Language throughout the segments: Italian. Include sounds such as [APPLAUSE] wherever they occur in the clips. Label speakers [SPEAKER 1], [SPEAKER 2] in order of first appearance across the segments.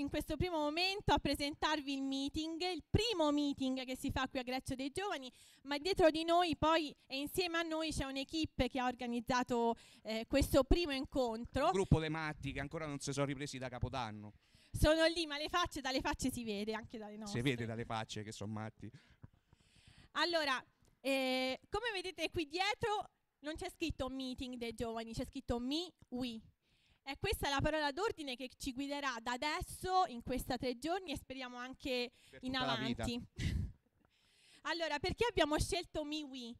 [SPEAKER 1] in questo primo momento a presentarvi il meeting, il primo meeting che si fa qui a Greccio dei Giovani, ma dietro di noi poi e insieme a noi c'è un'equipe che ha organizzato eh, questo primo incontro. Un
[SPEAKER 2] gruppo dei matti che ancora non si sono ripresi da Capodanno.
[SPEAKER 1] Sono lì, ma le facce dalle facce si vede, anche dalle nostre. Si
[SPEAKER 2] vede dalle facce che sono matti.
[SPEAKER 1] Allora, eh, come vedete qui dietro non c'è scritto meeting dei giovani, c'è scritto me, we, e questa è la parola d'ordine che ci guiderà da adesso in questi tre giorni e speriamo anche in avanti. [LAUGHS] allora, perché abbiamo scelto Miwi?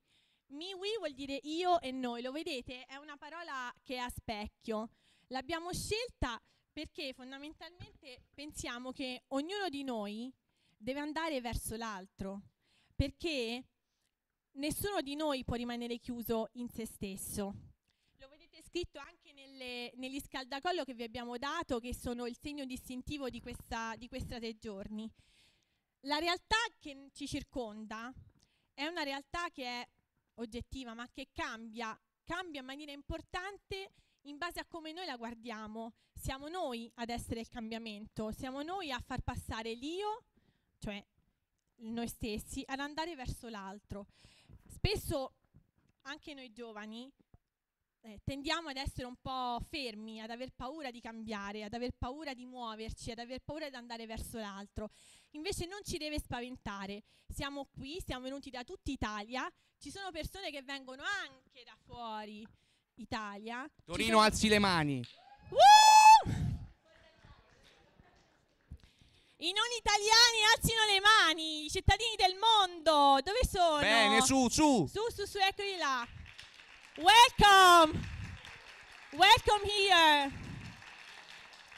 [SPEAKER 1] Miwi vuol dire io e noi, lo vedete? È una parola che è a specchio. L'abbiamo scelta perché fondamentalmente pensiamo che ognuno di noi deve andare verso l'altro, perché nessuno di noi può rimanere chiuso in se stesso. Lo vedete scritto anche nelle, negli scaldacollo che vi abbiamo dato, che sono il segno distintivo di questa, di questa tre giorni. La realtà che ci circonda è una realtà che è oggettiva, ma che cambia, cambia in maniera importante in base a come noi la guardiamo. Siamo noi ad essere il cambiamento, siamo noi a far passare l'io, cioè noi stessi, ad andare verso l'altro. Spesso anche noi giovani eh, tendiamo ad essere un po' fermi, ad aver paura di cambiare, ad aver paura di muoverci, ad aver paura di andare verso l'altro. Invece non ci deve spaventare. Siamo qui, siamo venuti da tutta Italia, ci sono persone che vengono anche da fuori Italia. Torino sono... alzi le mani. Uh! I non italiani alzino le mani, i cittadini del mondo, dove sono? Bene, su, su. Su, su, su, eccoli là. Welcome. Welcome here.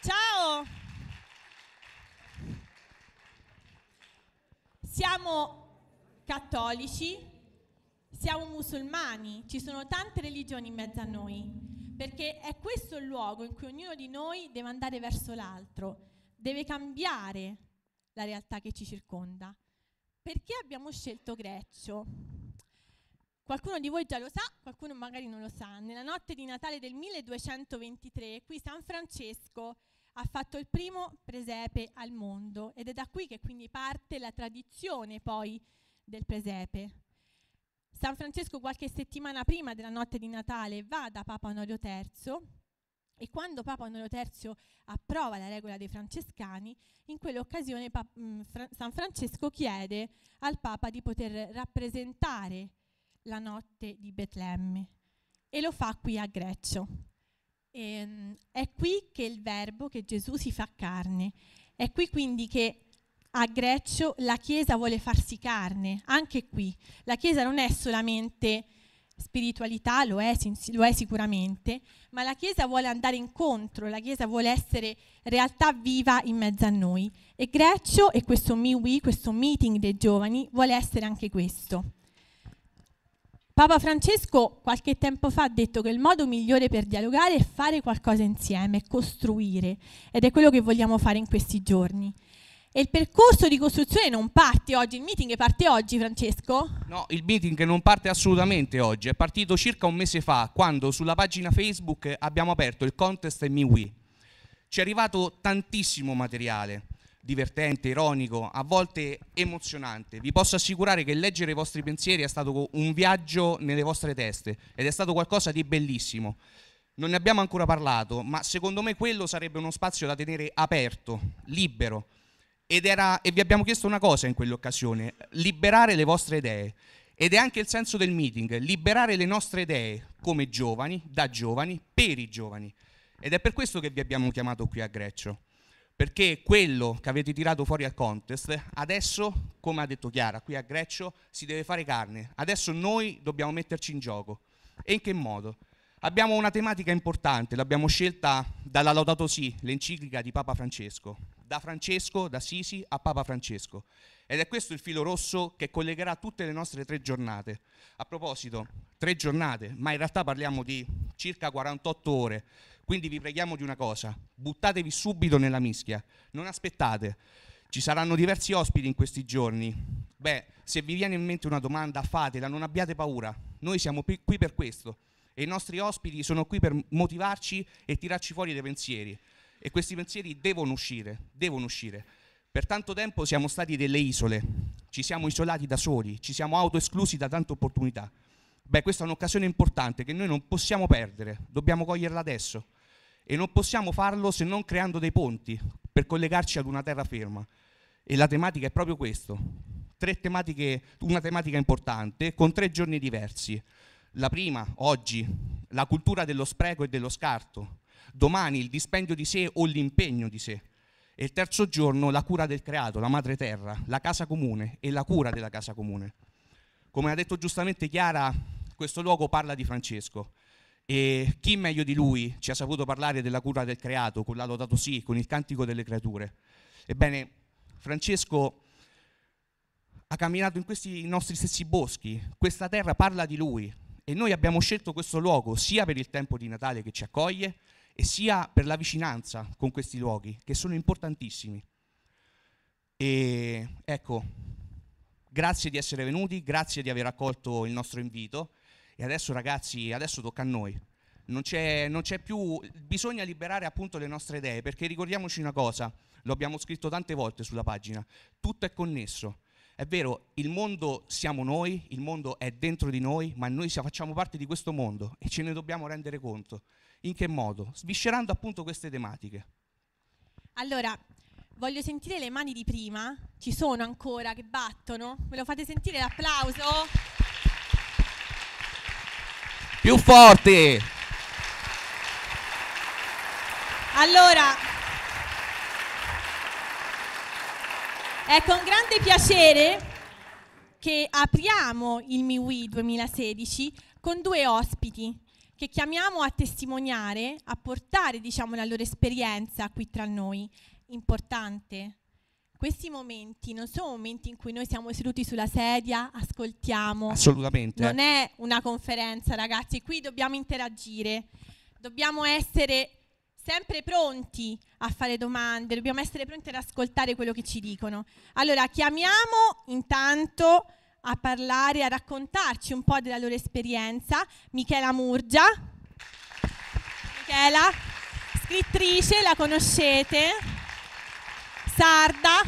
[SPEAKER 1] Ciao. Siamo cattolici, siamo musulmani, ci sono tante religioni in mezzo a noi, perché è questo il luogo in cui ognuno di noi deve andare verso l'altro, deve cambiare la realtà che ci circonda. Perché abbiamo scelto Greccio? Qualcuno di voi già lo sa, qualcuno magari non lo sa. Nella notte di Natale del 1223, qui San Francesco ha fatto il primo presepe al mondo ed è da qui che quindi parte la tradizione poi del presepe. San Francesco qualche settimana prima della notte di Natale va da Papa Onorio III e quando Papa Onorio III approva la regola dei francescani, in quell'occasione mm, San Francesco chiede al Papa di poter rappresentare la notte di Betlemme e lo fa qui a Greccio. E, ehm, è qui che il verbo, che Gesù si fa carne, è qui quindi che a Greccio la Chiesa vuole farsi carne, anche qui. La Chiesa non è solamente spiritualità, lo è, lo è, sicuramente, ma la Chiesa vuole andare incontro, la Chiesa vuole essere realtà viva in mezzo a noi. E Greccio e questo MIWI, questo meeting dei giovani, vuole essere anche questo. Papa Francesco qualche tempo fa ha detto che il modo migliore per dialogare è fare qualcosa insieme, costruire, ed è quello che vogliamo fare in questi giorni. E il percorso di costruzione non parte oggi, il meeting parte oggi Francesco?
[SPEAKER 2] No, il meeting non parte assolutamente oggi, è partito circa un mese fa quando sulla pagina Facebook abbiamo aperto il contest MiWi. Ci è arrivato tantissimo materiale, divertente, ironico, a volte emozionante. Vi posso assicurare che leggere i vostri pensieri è stato un viaggio nelle vostre teste ed è stato qualcosa di bellissimo. Non ne abbiamo ancora parlato, ma secondo me quello sarebbe uno spazio da tenere aperto, libero. Ed era, e vi abbiamo chiesto una cosa in quell'occasione, liberare le vostre idee. Ed è anche il senso del meeting, liberare le nostre idee come giovani, da giovani, per i giovani. Ed è per questo che vi abbiamo chiamato qui a Greccio perché quello che avete tirato fuori al contest, adesso, come ha detto Chiara, qui a Greccio si deve fare carne, adesso noi dobbiamo metterci in gioco. E in che modo? Abbiamo una tematica importante, l'abbiamo scelta dalla Laudato Si, l'enciclica di Papa Francesco, da Francesco, da Sisi a Papa Francesco. Ed è questo il filo rosso che collegherà tutte le nostre tre giornate. A proposito, tre giornate, ma in realtà parliamo di circa 48 ore quindi vi preghiamo di una cosa, buttatevi subito nella mischia, non aspettate. Ci saranno diversi ospiti in questi giorni. Beh, se vi viene in mente una domanda, fatela, non abbiate paura. Noi siamo qui per questo e i nostri ospiti sono qui per motivarci e tirarci fuori dei pensieri. E questi pensieri devono uscire, devono uscire. Per tanto tempo siamo stati delle isole, ci siamo isolati da soli, ci siamo autoesclusi da tante opportunità. Beh, questa è un'occasione importante che noi non possiamo perdere, dobbiamo coglierla adesso e non possiamo farlo se non creando dei ponti per collegarci ad una terraferma. E la tematica è proprio questa: una tematica importante con tre giorni diversi. La prima, oggi, la cultura dello spreco e dello scarto. Domani, il dispendio di sé o l'impegno di sé. E il terzo giorno, la cura del creato, la madre terra, la casa comune e la cura della casa comune. Come ha detto giustamente Chiara, questo luogo parla di Francesco e chi meglio di lui ci ha saputo parlare della cura del creato, con la lodato sì, con il cantico delle creature? Ebbene, Francesco ha camminato in questi nostri stessi boschi, questa terra parla di lui e noi abbiamo scelto questo luogo sia per il tempo di Natale che ci accoglie e sia per la vicinanza con questi luoghi che sono importantissimi. E ecco, grazie di essere venuti, grazie di aver accolto il nostro invito. E adesso ragazzi, adesso tocca a noi. Non c'è, non c'è più, bisogna liberare appunto le nostre idee, perché ricordiamoci una cosa, lo abbiamo scritto tante volte sulla pagina, tutto è connesso. È vero, il mondo siamo noi, il mondo è dentro di noi, ma noi facciamo parte di questo mondo e ce ne dobbiamo rendere conto. In che modo? Sviscerando appunto queste tematiche.
[SPEAKER 1] Allora, voglio sentire le mani di prima, ci sono ancora che battono, me lo fate sentire l'applauso? applauso?
[SPEAKER 2] più forti.
[SPEAKER 1] Allora, è con grande piacere che apriamo il MIWI 2016 con due ospiti che chiamiamo a testimoniare, a portare diciamo, la loro esperienza qui tra noi. Importante, questi momenti non sono momenti in cui noi siamo seduti sulla sedia, ascoltiamo. Assolutamente. Non è una conferenza, ragazzi, qui dobbiamo interagire, dobbiamo essere sempre pronti a fare domande, dobbiamo essere pronti ad ascoltare quello che ci dicono. Allora, chiamiamo intanto a parlare, a raccontarci un po' della loro esperienza Michela Murgia. Michela, scrittrice, la conoscete? sarda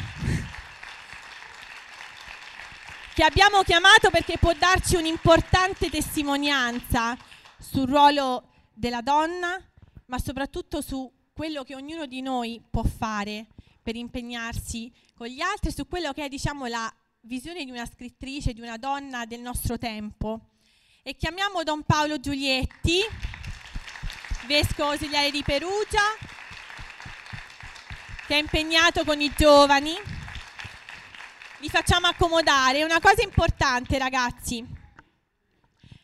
[SPEAKER 1] che abbiamo chiamato perché può darci un'importante testimonianza sul ruolo della donna, ma soprattutto su quello che ognuno di noi può fare per impegnarsi con gli altri, su quello che è diciamo, la visione di una scrittrice, di una donna del nostro tempo. E chiamiamo Don Paolo Giulietti, vescovo ausiliare di Perugia, che è impegnato con i giovani. Vi facciamo accomodare. Una cosa importante, ragazzi.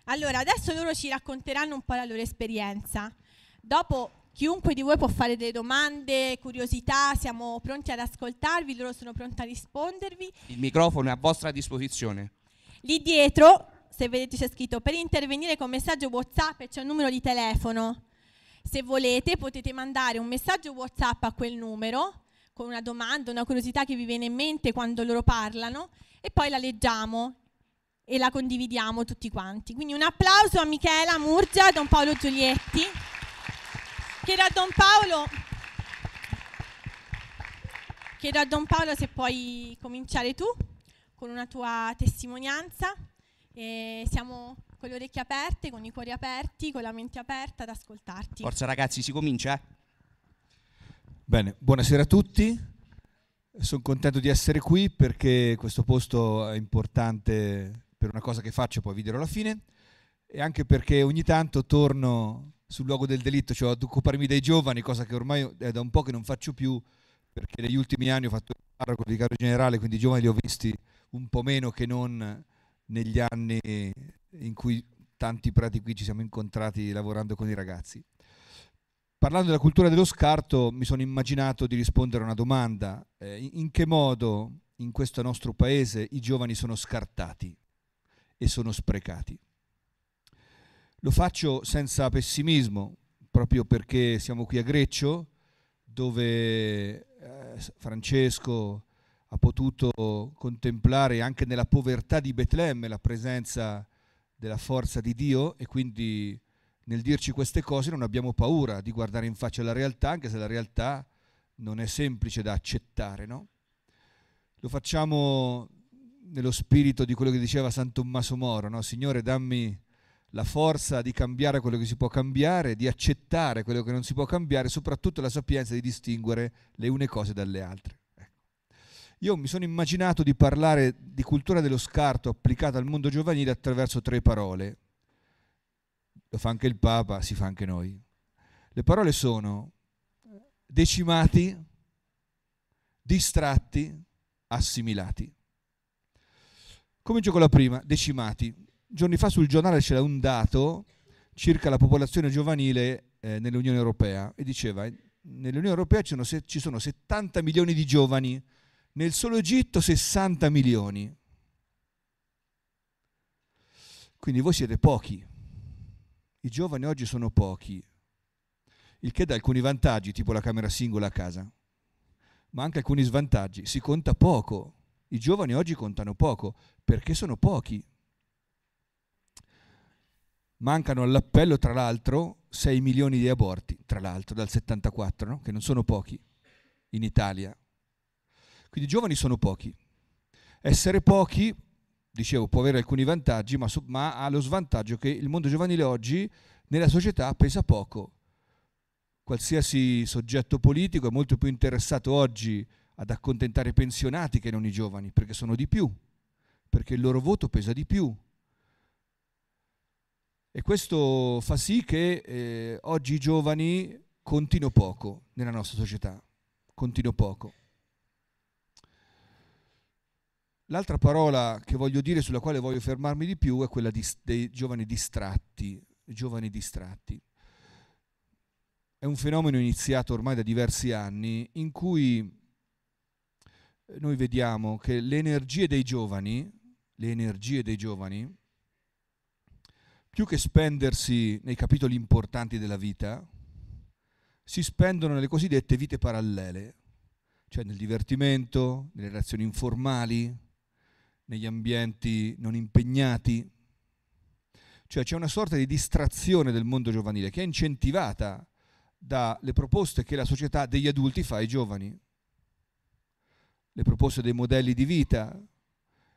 [SPEAKER 1] Allora, adesso loro ci racconteranno un po' la loro esperienza. Dopo chiunque di voi può fare delle domande, curiosità, siamo pronti ad ascoltarvi, loro sono pronti a rispondervi.
[SPEAKER 2] Il microfono è a vostra disposizione.
[SPEAKER 1] Lì dietro, se vedete c'è scritto per intervenire con messaggio WhatsApp, c'è un numero di telefono se volete potete mandare un messaggio WhatsApp a quel numero con una domanda, una curiosità che vi viene in mente quando loro parlano e poi la leggiamo e la condividiamo tutti quanti. Quindi un applauso a Michela Murgia, Don Paolo Giulietti, che da Don Paolo chiedo a Don Paolo se puoi cominciare tu con una tua testimonianza. Eh, siamo con le orecchie aperte, con i cuori aperti, con la mente aperta ad ascoltarti.
[SPEAKER 2] Forza ragazzi, si comincia? Eh. Bene, buonasera a tutti.
[SPEAKER 3] Sono contento di essere qui perché questo posto è importante per una cosa che faccio, poi vi dirò alla fine, e anche perché ogni tanto torno sul luogo del delitto, cioè ad occuparmi dei giovani, cosa che ormai è da un po' che non faccio più, perché negli ultimi anni ho fatto il parroco di caro generale, quindi i giovani li ho visti un po' meno che non negli anni in cui tanti prati qui ci siamo incontrati lavorando con i ragazzi. Parlando della cultura dello scarto, mi sono immaginato di rispondere a una domanda. Eh, in che modo in questo nostro paese i giovani sono scartati e sono sprecati? Lo faccio senza pessimismo, proprio perché siamo qui a Greccio, dove eh, Francesco, ha potuto contemplare anche nella povertà di Betlemme la presenza della forza di Dio e quindi nel dirci queste cose non abbiamo paura di guardare in faccia la realtà, anche se la realtà non è semplice da accettare, no? Lo facciamo nello spirito di quello che diceva San Tommaso Moro, no? Signore, dammi la forza di cambiare quello che si può cambiare, di accettare quello che non si può cambiare, soprattutto la sapienza di distinguere le une cose dalle altre. Io mi sono immaginato di parlare di cultura dello scarto applicata al mondo giovanile attraverso tre parole. Lo fa anche il Papa, si fa anche noi. Le parole sono decimati, distratti, assimilati. Comincio con la prima, decimati. Giorni fa sul giornale c'era un dato circa la popolazione giovanile eh, nell'Unione Europea e diceva nell'Unione Europea ci sono, ci sono 70 milioni di giovani nel solo Egitto 60 milioni. Quindi voi siete pochi. I giovani oggi sono pochi, il che dà alcuni vantaggi, tipo la camera singola a casa, ma anche alcuni svantaggi. Si conta poco. I giovani oggi contano poco perché sono pochi. Mancano all'appello, tra l'altro, 6 milioni di aborti, tra l'altro, dal 74, no? che non sono pochi in Italia. Quindi i giovani sono pochi. Essere pochi, dicevo, può avere alcuni vantaggi, ma, ma ha lo svantaggio che il mondo giovanile oggi nella società pesa poco. Qualsiasi soggetto politico è molto più interessato oggi ad accontentare i pensionati che non i giovani, perché sono di più, perché il loro voto pesa di più. E questo fa sì che eh, oggi i giovani contino poco nella nostra società, contino poco. L'altra parola che voglio dire, sulla quale voglio fermarmi di più, è quella di, dei giovani distratti. Giovani distratti. È un fenomeno iniziato ormai da diversi anni in cui eh, noi vediamo che le energie dei giovani, le energie dei giovani, più che spendersi nei capitoli importanti della vita, si spendono nelle cosiddette vite parallele, cioè nel divertimento, nelle relazioni informali, negli ambienti non impegnati. Cioè c'è una sorta di distrazione del mondo giovanile che è incentivata dalle proposte che la società degli adulti fa ai giovani, le proposte dei modelli di vita,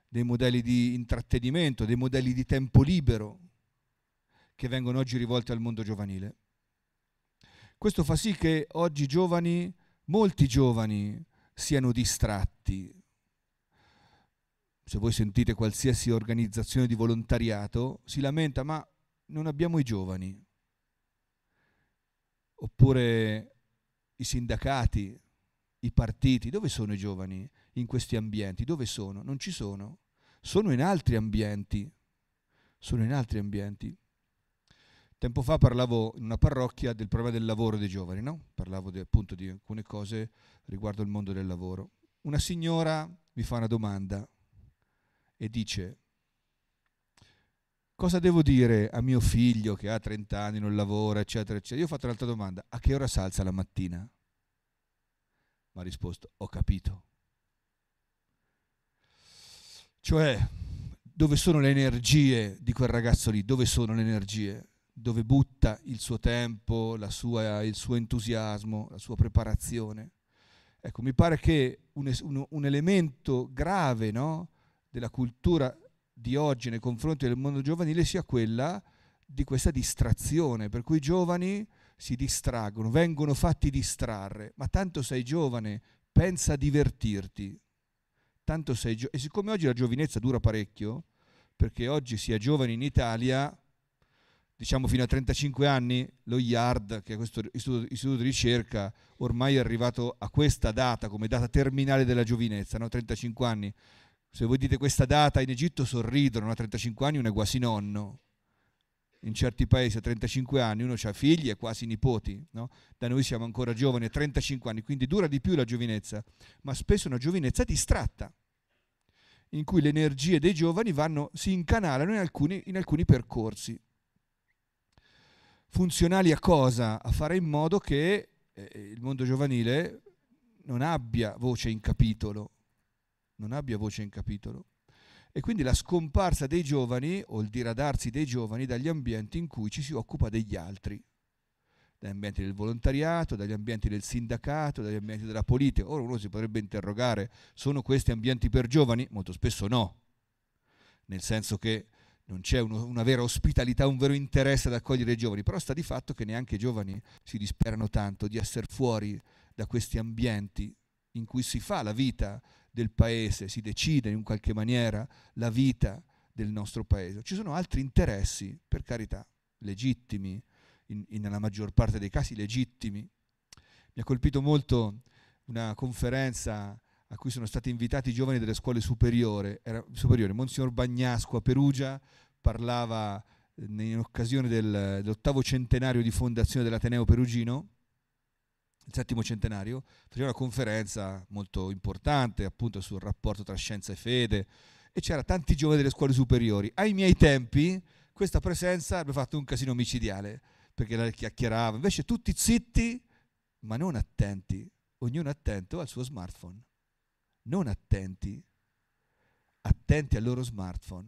[SPEAKER 3] dei modelli di intrattenimento, dei modelli di tempo libero che vengono oggi rivolte al mondo giovanile. Questo fa sì che oggi giovani, molti giovani, siano distratti, se voi sentite qualsiasi organizzazione di volontariato, si lamenta ma non abbiamo i giovani. Oppure i sindacati, i partiti, dove sono i giovani in questi ambienti? Dove sono? Non ci sono. Sono in altri ambienti. Sono in altri ambienti. Tempo fa parlavo in una parrocchia del problema del lavoro dei giovani, no? Parlavo di, appunto di alcune cose riguardo il mondo del lavoro. Una signora mi fa una domanda, e dice, cosa devo dire a mio figlio che ha 30 anni, non lavora, eccetera, eccetera? Io ho fatto un'altra domanda, a che ora si alza la mattina? Ma ha risposto, ho capito. Cioè, dove sono le energie di quel ragazzo lì? Dove sono le energie? Dove butta il suo tempo, sua, il suo entusiasmo, la sua preparazione? Ecco, mi pare che un, un, un elemento grave no? della cultura di oggi nei confronti del mondo giovanile sia quella di questa distrazione, per cui i giovani si distraggono, vengono fatti distrarre, ma tanto sei giovane, pensa a divertirti, tanto sei giovane. E siccome oggi la giovinezza dura parecchio, perché oggi si è giovani in Italia, diciamo fino a 35 anni, lo IARD, che è questo istituto, istituto, di ricerca, ormai è arrivato a questa data come data terminale della giovinezza, no? 35 anni. Se voi dite questa data in Egitto sorridono, a 35 anni uno è quasi nonno. In certi paesi a 35 anni uno ha figli e quasi nipoti, no? da noi siamo ancora giovani a 35 anni, quindi dura di più la giovinezza, ma spesso una giovinezza distratta, in cui le energie dei giovani vanno, si incanalano in alcuni, in alcuni percorsi. Funzionali a cosa? A fare in modo che eh, il mondo giovanile non abbia voce in capitolo, non abbia voce in capitolo. E quindi la scomparsa dei giovani o il diradarsi dei giovani dagli ambienti in cui ci si occupa degli altri, dagli ambienti del volontariato, dagli ambienti del sindacato, dagli ambienti della politica. Ora uno si potrebbe interrogare, sono questi ambienti per giovani? Molto spesso no, nel senso che non c'è uno, una vera ospitalità, un vero interesse ad accogliere i giovani, però sta di fatto che neanche i giovani si disperano tanto di essere fuori da questi ambienti in cui si fa la vita del paese, si decide in qualche maniera la vita del nostro paese. Ci sono altri interessi, per carità, legittimi, in, in, nella maggior parte dei casi legittimi. Mi ha colpito molto una conferenza a cui sono stati invitati i giovani delle scuole superiori. Monsignor Bagnasco a Perugia parlava eh, in occasione del, dell'ottavo centenario di fondazione dell'Ateneo Perugino il settimo centenario, faceva una conferenza molto importante appunto sul rapporto tra scienza e fede e c'era tanti giovani delle scuole superiori. Ai miei tempi questa presenza avrebbe fatto un casino micidiale perché la chiacchierava, invece tutti zitti ma non attenti, ognuno attento al suo smartphone, non attenti, attenti al loro smartphone.